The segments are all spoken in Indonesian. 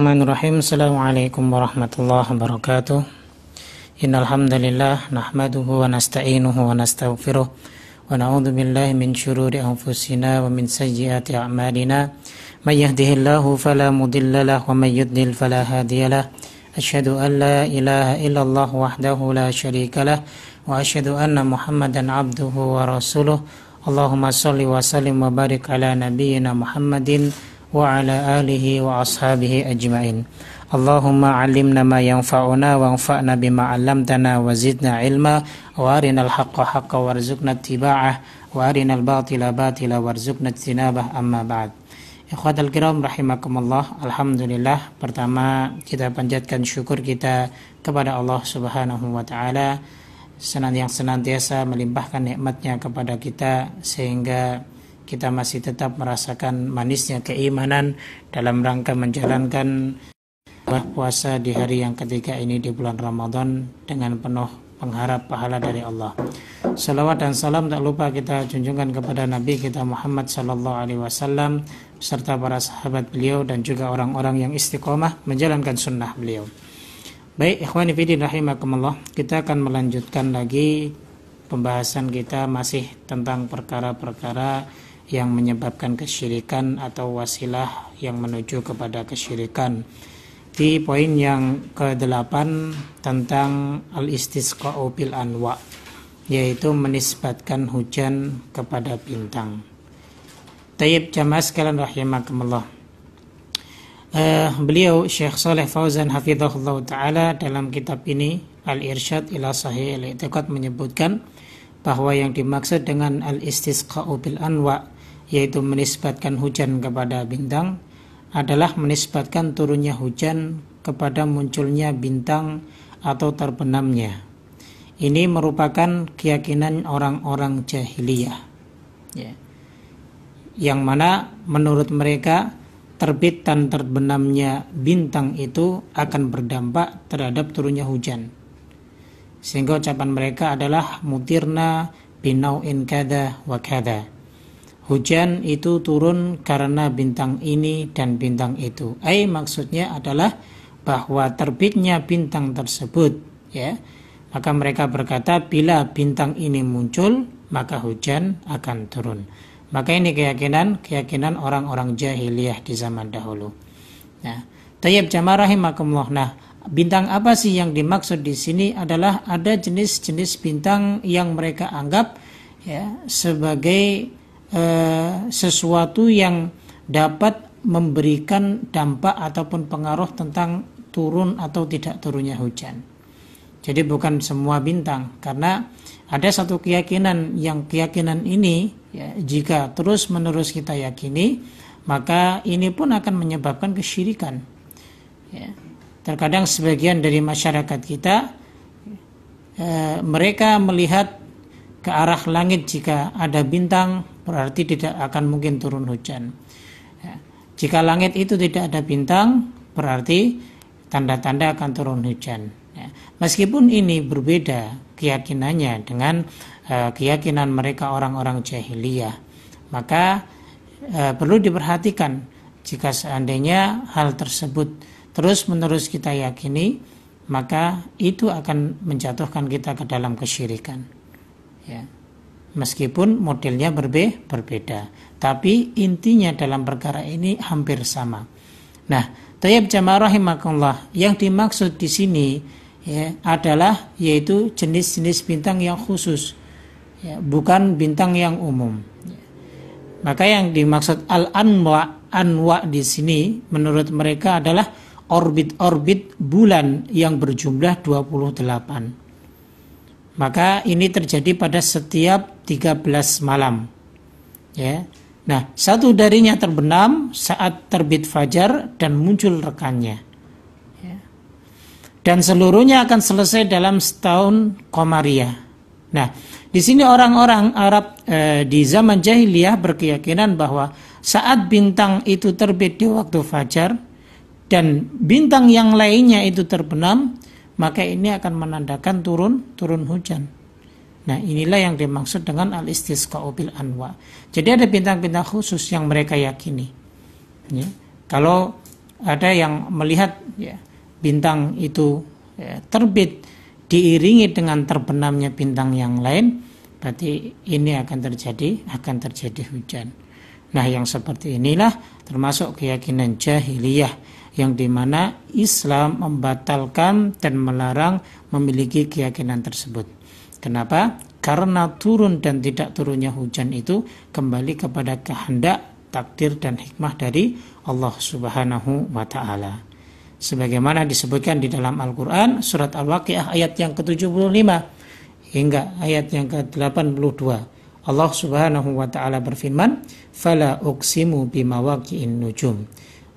Bismillahirrahmanirrahim. Assalamualaikum warahmatullahi wabarakatuh. Innal hamdalillah nahmaduhu wa nasta'inuhu wa nastaghfiruh wa na'udzu billahi min shururi anfusina wa min sayyiati a'malina. May yahdihillahu fala mudilla lahu wa may yudlil fala hadiyalah. Asyhadu an la ilaha illallah wahdahu la syarikalah wa asyhadu anna Muhammadan abduhu wa rasuluh. Allahumma shalli wa sallim wa barik ala nabiyyina Muhammadin وعلى آله وأصحابه أجمعين اللهم علمنا ما ينفعنا وانفعنا بما علمتنا وزدنا علما وارنا الحق حقا وارزقنا اتباعه وارنا الباطل باطلا وارزقنا اجتنابه أما بعد al kiram rahimakumullah Alhamdulillah pertama kita panjatkan syukur kita kepada Allah subhanahu wa ta'ala senantiasa melimpahkan nikmatnya kepada kita sehingga kita masih tetap merasakan manisnya keimanan dalam rangka menjalankan puasa di hari yang ketiga ini di bulan Ramadan dengan penuh pengharap pahala dari Allah. Salawat dan salam tak lupa kita junjungkan kepada Nabi kita Muhammad Sallallahu Alaihi Wasallam serta para sahabat beliau dan juga orang-orang yang istiqomah menjalankan sunnah beliau. Baik, ikhwani fidin rahimakumullah, kita akan melanjutkan lagi pembahasan kita masih tentang perkara-perkara yang menyebabkan kesyirikan atau wasilah yang menuju kepada kesyirikan. Di poin yang ke-8 tentang al-istisqa'u bil anwa yaitu menisbatkan hujan kepada bintang. Tayyib jamaah sekalian rahimakumullah. Uh, beliau Syekh Saleh Fauzan hafizahullah taala dalam kitab ini Al-Irsyad ila Sahih al menyebutkan bahwa yang dimaksud dengan al-istisqa'u bil anwa' yaitu menisbatkan hujan kepada bintang adalah menisbatkan turunnya hujan kepada munculnya bintang atau terbenamnya. Ini merupakan keyakinan orang-orang jahiliyah. Ya. Yang mana menurut mereka terbit dan terbenamnya bintang itu akan berdampak terhadap turunnya hujan. Sehingga ucapan mereka adalah mutirna binau in kada wa kada hujan itu turun karena bintang ini dan bintang itu. Ai eh, maksudnya adalah bahwa terbitnya bintang tersebut ya. Maka mereka berkata bila bintang ini muncul maka hujan akan turun. Maka ini keyakinan keyakinan orang-orang jahiliyah di zaman dahulu. Nah, Tayyib jamaah rahimakumullah. Nah, bintang apa sih yang dimaksud di sini adalah ada jenis-jenis bintang yang mereka anggap ya sebagai Eh, sesuatu yang dapat memberikan dampak ataupun pengaruh tentang turun atau tidak turunnya hujan. Jadi bukan semua bintang karena ada satu keyakinan yang keyakinan ini ya, jika terus menerus kita yakini maka ini pun akan menyebabkan kesyirikan. Ya. Terkadang sebagian dari masyarakat kita eh, mereka melihat ke arah langit jika ada bintang berarti tidak akan mungkin turun hujan. Ya. Jika langit itu tidak ada bintang, berarti tanda-tanda akan turun hujan. Ya. Meskipun ini berbeda keyakinannya dengan e, keyakinan mereka orang-orang jahiliyah, maka e, perlu diperhatikan jika seandainya hal tersebut terus-menerus kita yakini, maka itu akan menjatuhkan kita ke dalam kesyirikan. Ya meskipun modelnya berbe berbeda. Tapi intinya dalam perkara ini hampir sama. Nah, tayyib jamaah rahimakumullah yang dimaksud di sini ya, adalah yaitu jenis-jenis bintang yang khusus, ya, bukan bintang yang umum. Maka yang dimaksud al-anwa anwa di sini menurut mereka adalah orbit-orbit bulan yang berjumlah 28. Maka ini terjadi pada setiap 13 malam. Ya. Nah, satu darinya terbenam saat terbit fajar dan muncul rekannya. Ya. Dan seluruhnya akan selesai dalam setahun komariah. Nah, di sini orang-orang Arab eh, di zaman jahiliyah berkeyakinan bahwa saat bintang itu terbit di waktu fajar dan bintang yang lainnya itu terbenam, maka ini akan menandakan turun turun hujan. Nah, inilah yang dimaksud dengan al istisqa bil anwa. Jadi ada bintang-bintang khusus yang mereka yakini. Ya. Kalau ada yang melihat ya, bintang itu ya, terbit diiringi dengan terbenamnya bintang yang lain, berarti ini akan terjadi akan terjadi hujan. Nah, yang seperti inilah termasuk keyakinan jahiliyah yang dimana Islam membatalkan dan melarang memiliki keyakinan tersebut. Kenapa? Karena turun dan tidak turunnya hujan itu kembali kepada kehendak, takdir dan hikmah dari Allah Subhanahu wa taala. Sebagaimana disebutkan di dalam Al-Qur'an surat Al-Waqiah ayat yang ke-75 hingga ayat yang ke-82. Allah Subhanahu wa taala berfirman, "Fala uksimu bimawakiin nujum."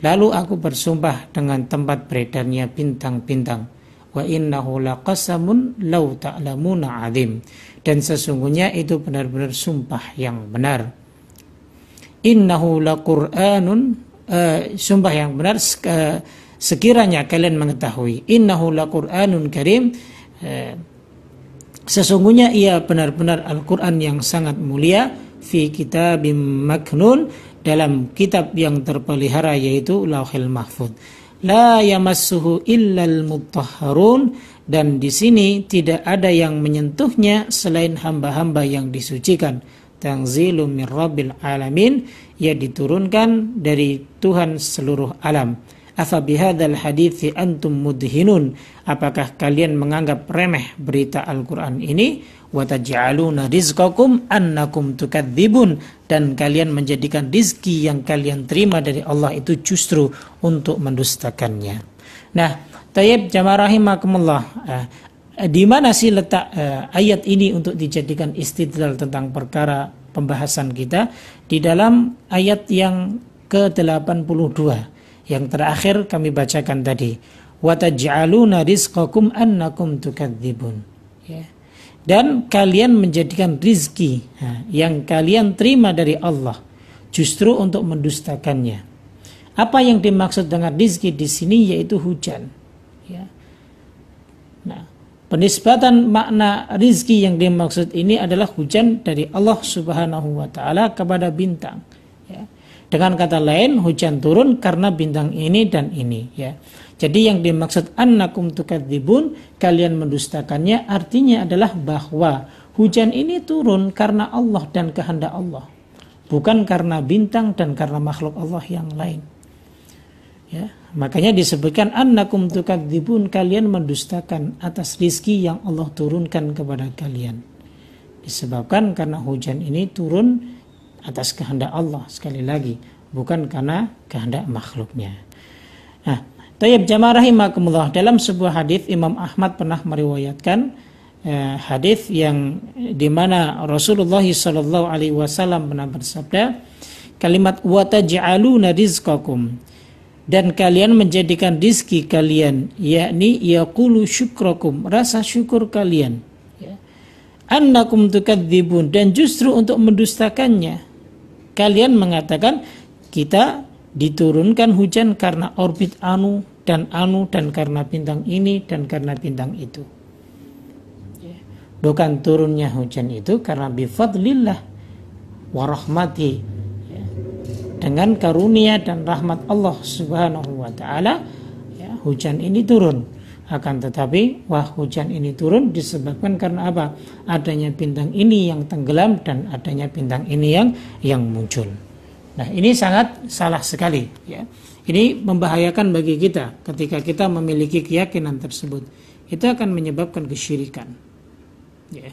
Lalu aku bersumpah dengan tempat beredarnya bintang-bintang. Wa innahu laqasamun law ta'lamuna azim. Dan sesungguhnya itu benar-benar sumpah yang benar. Innahu laqur'anun uh, sumpah yang benar uh, sekiranya kalian mengetahui innahu laqur'anun karim uh, sesungguhnya ia benar-benar Al-Qur'an yang sangat mulia fi kitabim maknun dalam kitab yang terpelihara yaitu Lauhil Mahfud. La yamassuhu illal mutahharun dan di sini tidak ada yang menyentuhnya selain hamba-hamba yang disucikan. Tanzilum min rabbil alamin ia diturunkan dari Tuhan seluruh alam. Afa bihadzal hadithi antum mudhinun? Apakah kalian menganggap remeh berita Al-Qur'an ini? wa rizqakum annakum tukadzibun dan kalian menjadikan rizki yang kalian terima dari Allah itu justru untuk mendustakannya. Nah, tayyib jamaah rahimakumullah. Eh, di mana sih letak eh, ayat ini untuk dijadikan istidlal tentang perkara pembahasan kita di dalam ayat yang ke-82 yang terakhir kami bacakan tadi. Wa taj'aluna rizqakum annakum tukadzibun. Ya. Yeah dan kalian menjadikan rizki yang kalian terima dari Allah justru untuk mendustakannya. Apa yang dimaksud dengan rizki di sini yaitu hujan. Ya. Nah, penisbatan makna rizki yang dimaksud ini adalah hujan dari Allah Subhanahu Wa Taala kepada bintang. Ya. Dengan kata lain, hujan turun karena bintang ini dan ini. Ya. Jadi yang dimaksud annakum tukadzibun, kalian mendustakannya artinya adalah bahwa hujan ini turun karena Allah dan kehendak Allah. Bukan karena bintang dan karena makhluk Allah yang lain. Ya, makanya disebutkan annakum tukadzibun kalian mendustakan atas rizki yang Allah turunkan kepada kalian. Disebabkan karena hujan ini turun atas kehendak Allah sekali lagi, bukan karena kehendak makhluknya. Nah, Tayyib jamaah rahimakumullah dalam sebuah hadis Imam Ahmad pernah meriwayatkan eh, hadis yang eh, dimana Rasulullah Shallallahu Alaihi Wasallam pernah bersabda kalimat wataj'aluna rizqakum dan kalian menjadikan rizki kalian yakni yaqulu syukrakum rasa syukur kalian ya. annakum tukadzibun dan justru untuk mendustakannya kalian mengatakan kita diturunkan hujan karena orbit anu dan anu dan karena bintang ini dan karena bintang itu. Bukan turunnya hujan itu karena bifadlillah warahmati ya. dengan karunia dan rahmat Allah Subhanahu wa taala ya, hujan ini turun akan tetapi wah hujan ini turun disebabkan karena apa adanya bintang ini yang tenggelam dan adanya bintang ini yang yang muncul nah ini sangat salah sekali ya ini membahayakan bagi kita ketika kita memiliki keyakinan tersebut. Itu akan menyebabkan kesyirikan. Ya.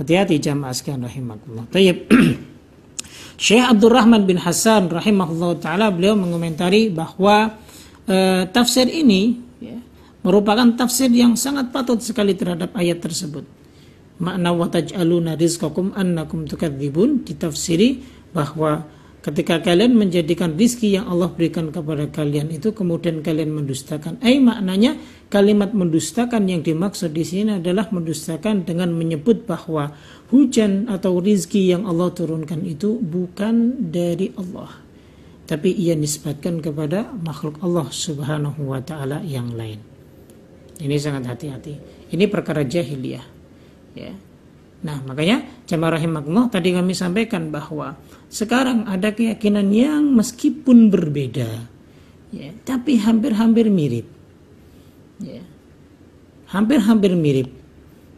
Hati-hati jamaah sekalian rahimakumullah. Tayyib. Syekh Abdurrahman bin Hasan rahimahullah taala beliau mengomentari bahwa e, tafsir ini ya, merupakan tafsir yang sangat patut sekali terhadap ayat tersebut. Makna taj'aluna rizqakum annakum tukadzibun ditafsiri bahwa Ketika kalian menjadikan rizki yang Allah berikan kepada kalian itu kemudian kalian mendustakan. Eh maknanya kalimat mendustakan yang dimaksud di sini adalah mendustakan dengan menyebut bahwa hujan atau rizki yang Allah turunkan itu bukan dari Allah. Tapi ia nisbatkan kepada makhluk Allah subhanahu wa ta'ala yang lain. Ini sangat hati-hati. Ini perkara jahiliyah. Ya, Nah, makanya jamaah rahimakumullah tadi kami sampaikan bahwa sekarang ada keyakinan yang meskipun berbeda, ya, tapi hampir-hampir mirip. Ya. Hampir-hampir mirip.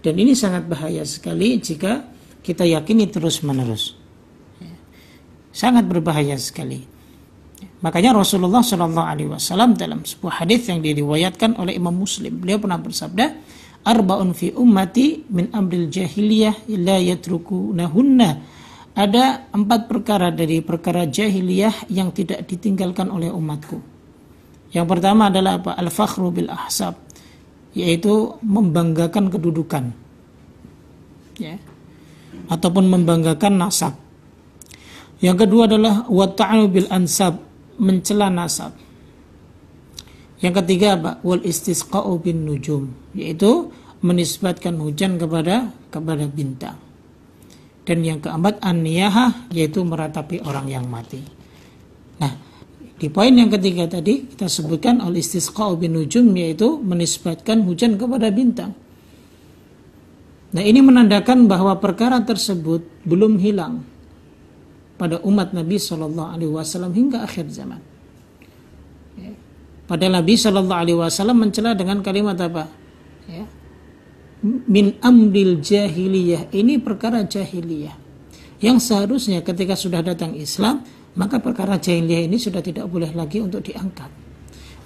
Dan ini sangat bahaya sekali jika kita yakini terus-menerus. Ya, sangat berbahaya sekali. Makanya Rasulullah Shallallahu Alaihi Wasallam dalam sebuah hadis yang diriwayatkan oleh Imam Muslim, beliau pernah bersabda, arbaun fi ummati min amril jahiliyah la yatrukunahunna ada empat perkara dari perkara jahiliyah yang tidak ditinggalkan oleh umatku. Yang pertama adalah apa? Al-fakhru bil ahsab, yaitu membanggakan kedudukan. Ya. Ataupun membanggakan nasab. Yang kedua adalah wata'anu bil ansab, mencela nasab. Yang ketiga apa? Wal istisqa'u bin nujum, yaitu menisbatkan hujan kepada kepada bintang. Dan yang keempat aniyahah yaitu meratapi orang yang mati. Nah, di poin yang ketiga tadi kita sebutkan al istisqa'u bin nujum yaitu menisbatkan hujan kepada bintang. Nah, ini menandakan bahwa perkara tersebut belum hilang pada umat Nabi Shallallahu alaihi wasallam hingga akhir zaman. Padahal Nabi Shallallahu Alaihi Wasallam mencela dengan kalimat apa? Ya. Min amdil jahiliyah. Ini perkara jahiliyah. Yang seharusnya ketika sudah datang Islam, maka perkara jahiliyah ini sudah tidak boleh lagi untuk diangkat.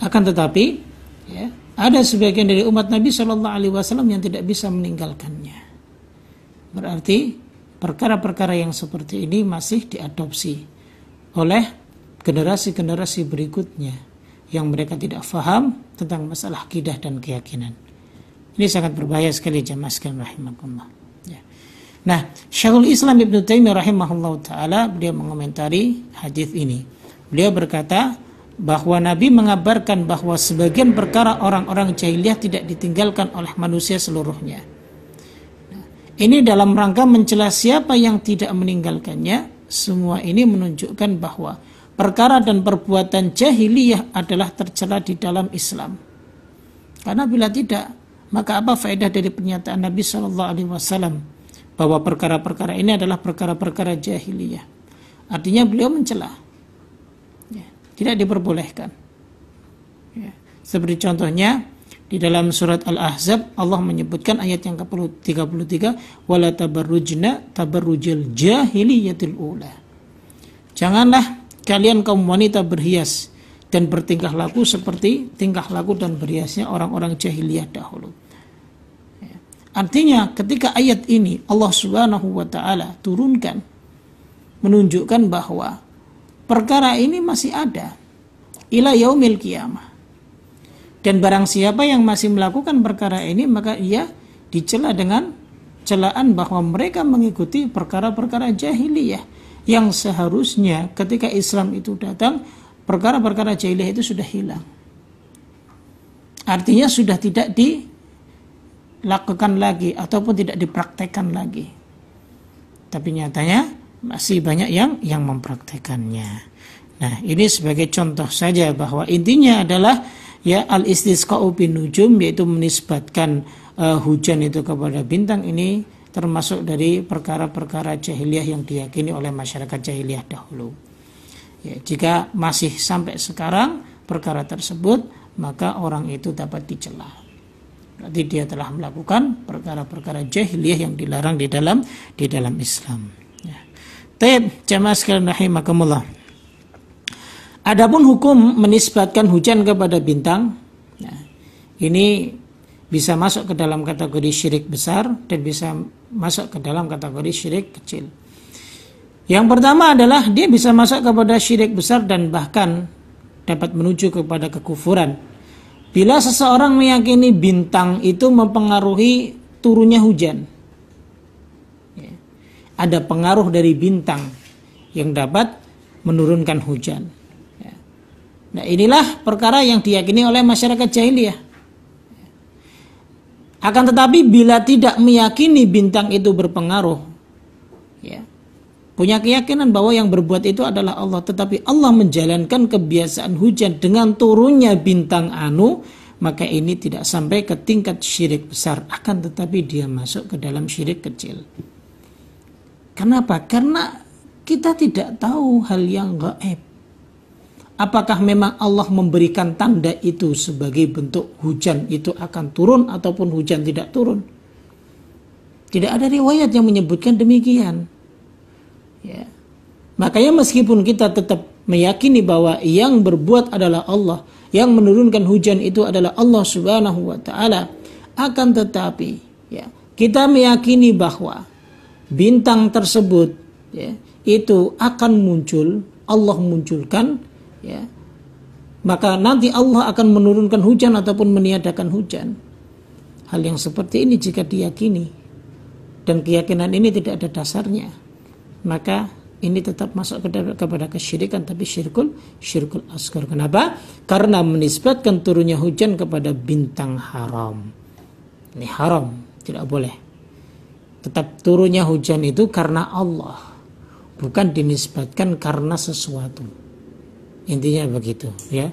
Akan tetapi, ya, ada sebagian dari umat Nabi Shallallahu Alaihi Wasallam yang tidak bisa meninggalkannya. Berarti perkara-perkara yang seperti ini masih diadopsi oleh generasi-generasi berikutnya yang mereka tidak faham tentang masalah akidah dan keyakinan. Ini sangat berbahaya sekali jemaah sekalian rahimakumullah. Ya. Nah, Syekhul Islam Ibnu Taimiyah rahimahullah taala beliau mengomentari hadis ini. Beliau berkata bahwa Nabi mengabarkan bahwa sebagian perkara orang-orang jahiliyah tidak ditinggalkan oleh manusia seluruhnya. Nah, ini dalam rangka mencela siapa yang tidak meninggalkannya, semua ini menunjukkan bahwa perkara dan perbuatan jahiliyah adalah tercela di dalam Islam. Karena bila tidak, maka apa faedah dari pernyataan Nabi Shallallahu Alaihi Wasallam bahwa perkara-perkara ini adalah perkara-perkara jahiliyah. Artinya beliau mencela, ya, tidak diperbolehkan. Ya. Seperti contohnya di dalam surat Al-Ahzab Allah menyebutkan ayat yang ke-33 wala tabarrujna tabarrujil jahiliyatil ula. Janganlah kalian kaum wanita berhias dan bertingkah laku seperti tingkah laku dan berhiasnya orang-orang jahiliyah dahulu. Artinya ketika ayat ini Allah Subhanahu wa taala turunkan menunjukkan bahwa perkara ini masih ada ila yaumil qiyamah. Dan barang siapa yang masih melakukan perkara ini maka ia dicela dengan celaan bahwa mereka mengikuti perkara-perkara jahiliyah yang seharusnya ketika Islam itu datang perkara-perkara jahiliyah itu sudah hilang. Artinya sudah tidak dilakukan lagi ataupun tidak dipraktekkan lagi. Tapi nyatanya masih banyak yang yang mempraktekannya. Nah, ini sebagai contoh saja bahwa intinya adalah ya al istisqa'u bin nujum yaitu menisbatkan uh, hujan itu kepada bintang ini termasuk dari perkara-perkara jahiliyah yang diyakini oleh masyarakat jahiliyah dahulu. Ya, jika masih sampai sekarang perkara tersebut, maka orang itu dapat dicela. Berarti dia telah melakukan perkara-perkara jahiliyah yang dilarang di dalam di dalam Islam. Ya. Taib, jamaah sekalian rahimakumullah. Adapun hukum menisbatkan hujan kepada bintang, ya, ini bisa masuk ke dalam kategori syirik besar dan bisa masuk ke dalam kategori syirik kecil. Yang pertama adalah dia bisa masuk kepada syirik besar dan bahkan dapat menuju kepada kekufuran. Bila seseorang meyakini bintang itu mempengaruhi turunnya hujan, ya, ada pengaruh dari bintang yang dapat menurunkan hujan. Ya. Nah inilah perkara yang diyakini oleh masyarakat jahiliyah akan tetapi bila tidak meyakini bintang itu berpengaruh, ya, punya keyakinan bahwa yang berbuat itu adalah Allah, tetapi Allah menjalankan kebiasaan hujan dengan turunnya bintang anu, maka ini tidak sampai ke tingkat syirik besar, akan tetapi dia masuk ke dalam syirik kecil. Kenapa? Karena kita tidak tahu hal yang gaib apakah memang Allah memberikan tanda itu sebagai bentuk hujan itu akan turun ataupun hujan tidak turun. Tidak ada riwayat yang menyebutkan demikian. Ya. Makanya meskipun kita tetap meyakini bahwa yang berbuat adalah Allah, yang menurunkan hujan itu adalah Allah Subhanahu wa taala, akan tetapi ya, kita meyakini bahwa bintang tersebut ya, itu akan muncul, Allah munculkan ya maka nanti Allah akan menurunkan hujan ataupun meniadakan hujan hal yang seperti ini jika diyakini dan keyakinan ini tidak ada dasarnya maka ini tetap masuk kepada kesyirikan tapi syirkul syirkul asgar kenapa karena menisbatkan turunnya hujan kepada bintang haram ini haram tidak boleh tetap turunnya hujan itu karena Allah bukan dinisbatkan karena sesuatu intinya begitu ya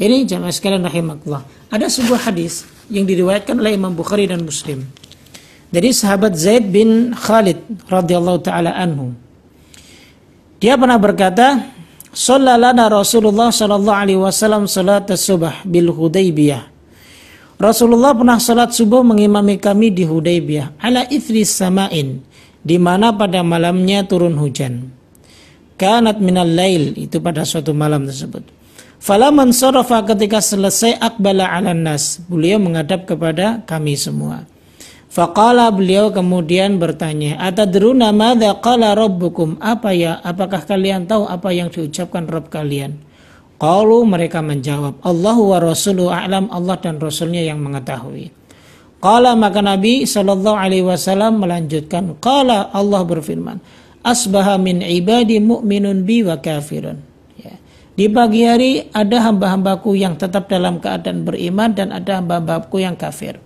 ini jamaah sekalian rahimakallah ada sebuah hadis yang diriwayatkan oleh Imam Bukhari dan Muslim dari sahabat Zaid bin Khalid radhiyallahu taala anhu dia pernah berkata sallallana Rasulullah sallallahu alaihi wasallam salat subuh bil Hudaybiyah Rasulullah pernah salat subuh mengimami kami di Hudaybiyah ala ithri samain di mana pada malamnya turun hujan kanat minal lail itu pada suatu malam tersebut falaman sorofa ketika selesai akbala ala nas beliau menghadap kepada kami semua Faqala beliau kemudian bertanya, "Atadruna madha qala rabbukum?" Apa ya? Apakah kalian tahu apa yang diucapkan Rabb kalian? Qalu mereka menjawab, "Allahu wa rasuluhu a'lam, Allah dan rasulnya yang mengetahui." Qala maka Nabi sallallahu alaihi wasallam melanjutkan, "Qala Allah berfirman, asbaha min ibadi mu'minun bi wa kafirun. Ya. Di pagi hari ada hamba-hambaku yang tetap dalam keadaan beriman dan ada hamba-hambaku yang kafir.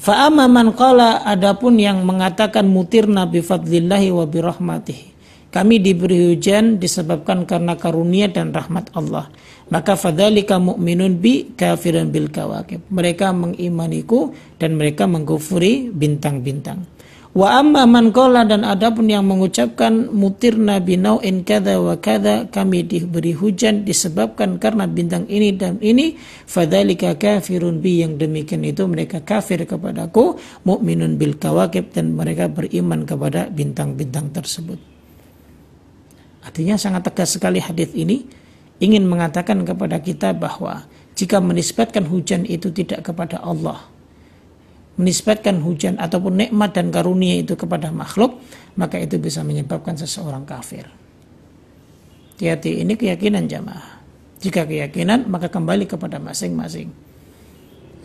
Fa'amma man qala adapun yang mengatakan mutir nabi fadlillahi wa bi rahmatihi. Kami diberi hujan disebabkan karena karunia dan rahmat Allah. Maka fadhalika mu'minun bi kafirun bil kawakib. Mereka mengimaniku dan mereka mengkufuri bintang-bintang. Wa amma man qala dan adapun yang mengucapkan mutir nau in kada wa kada kami diberi hujan disebabkan karena bintang ini dan ini fadzalika kafirun bi yang demikian itu mereka kafir kepadaku mukminun bil kawakib dan mereka beriman kepada bintang-bintang tersebut. Artinya sangat tegas sekali hadis ini ingin mengatakan kepada kita bahwa jika menisbatkan hujan itu tidak kepada Allah, menisbatkan hujan ataupun nikmat dan karunia itu kepada makhluk, maka itu bisa menyebabkan seseorang kafir. Hati-hati, ini keyakinan jamaah. Jika keyakinan, maka kembali kepada masing-masing.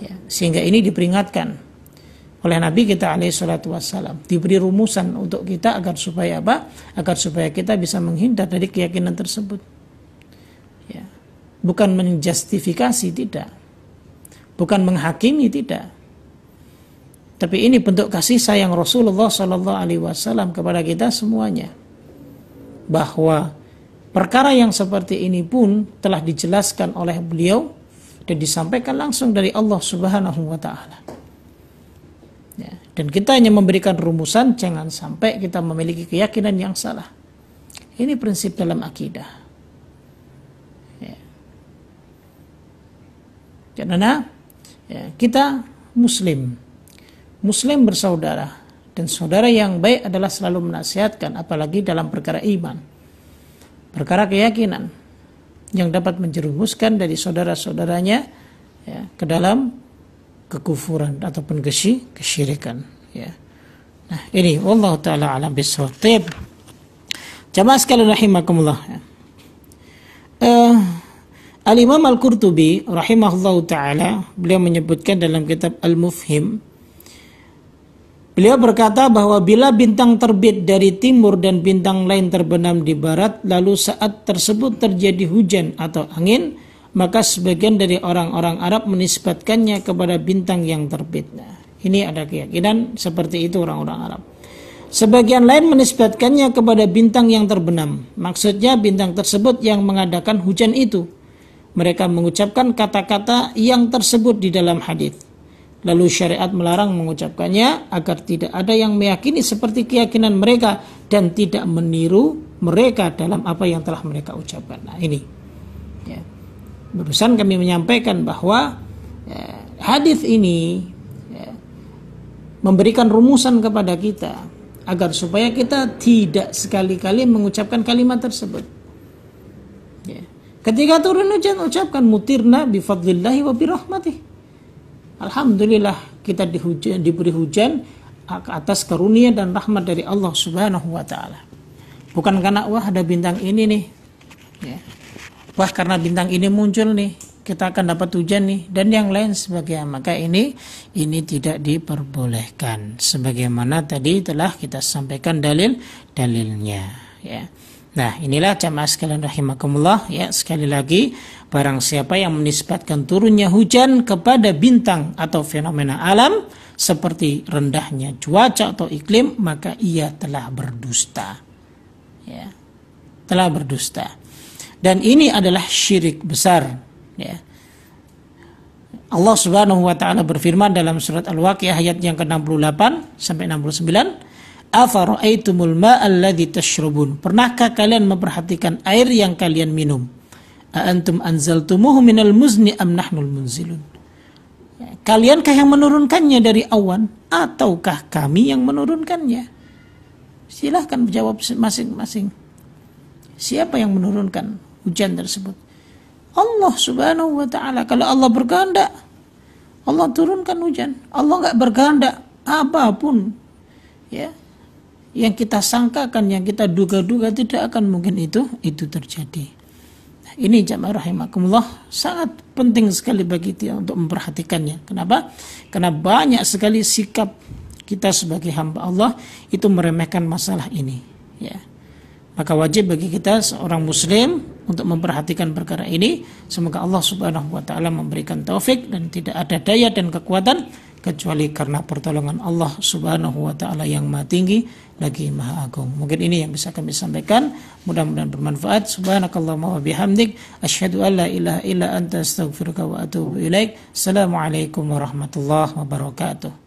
Ya, sehingga ini diperingatkan oleh Nabi kita alaihi salatu wassalam. Diberi rumusan untuk kita agar supaya apa? Agar supaya kita bisa menghindar dari keyakinan tersebut. Ya. Bukan menjustifikasi, tidak. Bukan menghakimi, tidak tapi ini bentuk kasih sayang Rasulullah Sallallahu Alaihi Wasallam kepada kita semuanya. Bahwa perkara yang seperti ini pun telah dijelaskan oleh beliau dan disampaikan langsung dari Allah Subhanahu Wa Taala. Ya, dan kita hanya memberikan rumusan, jangan sampai kita memiliki keyakinan yang salah. Ini prinsip dalam akidah. Ya. Karena ya, kita Muslim, Muslim bersaudara dan saudara yang baik adalah selalu menasihatkan apalagi dalam perkara iman perkara keyakinan yang dapat menjerumuskan dari saudara-saudaranya ya, ke dalam kekufuran ataupun kesy kesyirikan ya nah ini Allah taala alam bisawatib. jamaah sekalian rahimakumullah ya. uh, eh, Al Imam Al Qurtubi rahimahullah taala beliau menyebutkan dalam kitab Al Mufhim Beliau berkata bahwa bila bintang terbit dari timur dan bintang lain terbenam di barat, lalu saat tersebut terjadi hujan atau angin, maka sebagian dari orang-orang Arab menisbatkannya kepada bintang yang terbit. Nah, ini ada keyakinan seperti itu orang-orang Arab. Sebagian lain menisbatkannya kepada bintang yang terbenam, maksudnya bintang tersebut yang mengadakan hujan itu. Mereka mengucapkan kata-kata yang tersebut di dalam hadis. Lalu syariat melarang mengucapkannya agar tidak ada yang meyakini seperti keyakinan mereka dan tidak meniru mereka dalam apa yang telah mereka ucapkan. Nah ini, ya. barusan kami menyampaikan bahwa ya, hadis ini ya, memberikan rumusan kepada kita agar supaya kita tidak sekali-kali mengucapkan kalimat tersebut. Ya. Ketika turun hujan ucapkan mutirna fadlillahi wa rahmatih. Alhamdulillah kita dihujan, diberi hujan ke atas karunia dan rahmat dari Allah Subhanahu wa taala. Bukan karena wah ada bintang ini nih. Ya. Wah karena bintang ini muncul nih, kita akan dapat hujan nih dan yang lain sebagainya. Maka ini ini tidak diperbolehkan sebagaimana tadi telah kita sampaikan dalil-dalilnya ya. Nah, inilah jamaah sekalian rahimakumullah ya. Sekali lagi, barang siapa yang menisbatkan turunnya hujan kepada bintang atau fenomena alam seperti rendahnya cuaca atau iklim, maka ia telah berdusta. Ya. Telah berdusta. Dan ini adalah syirik besar, ya. Allah Subhanahu wa taala berfirman dalam surat Al-Waqiah ayat yang ke-68 sampai 69 Afara'aitumul ma'alladhi tashrubun. Pernahkah kalian memperhatikan air yang kalian minum? Aantum anzaltumuhu minal muzni am nahnul munzilun. Ya, kaliankah yang menurunkannya dari awan ataukah kami yang menurunkannya? Silahkan jawab masing-masing. Siapa yang menurunkan hujan tersebut? Allah subhanahu wa ta'ala. Kalau Allah berganda, Allah turunkan hujan. Allah nggak berganda apapun. Ya, yang kita sangkakan, yang kita duga-duga tidak akan mungkin itu itu terjadi. Ini jamaah rahimakumullah sangat penting sekali bagi kita untuk memperhatikannya. Kenapa? Karena banyak sekali sikap kita sebagai hamba Allah itu meremehkan masalah ini, ya. Maka wajib bagi kita seorang muslim untuk memperhatikan perkara ini. Semoga Allah Subhanahu wa taala memberikan taufik dan tidak ada daya dan kekuatan kecuali karena pertolongan Allah Subhanahu wa taala yang Maha Tinggi lagi Maha Agung. Mungkin ini yang bisa kami sampaikan, mudah-mudahan bermanfaat. Subhanakallahumma wa bihamdik asyhadu an la ilaha illa anta astaghfiruka wa atubu ilaik. Assalamualaikum warahmatullahi wabarakatuh.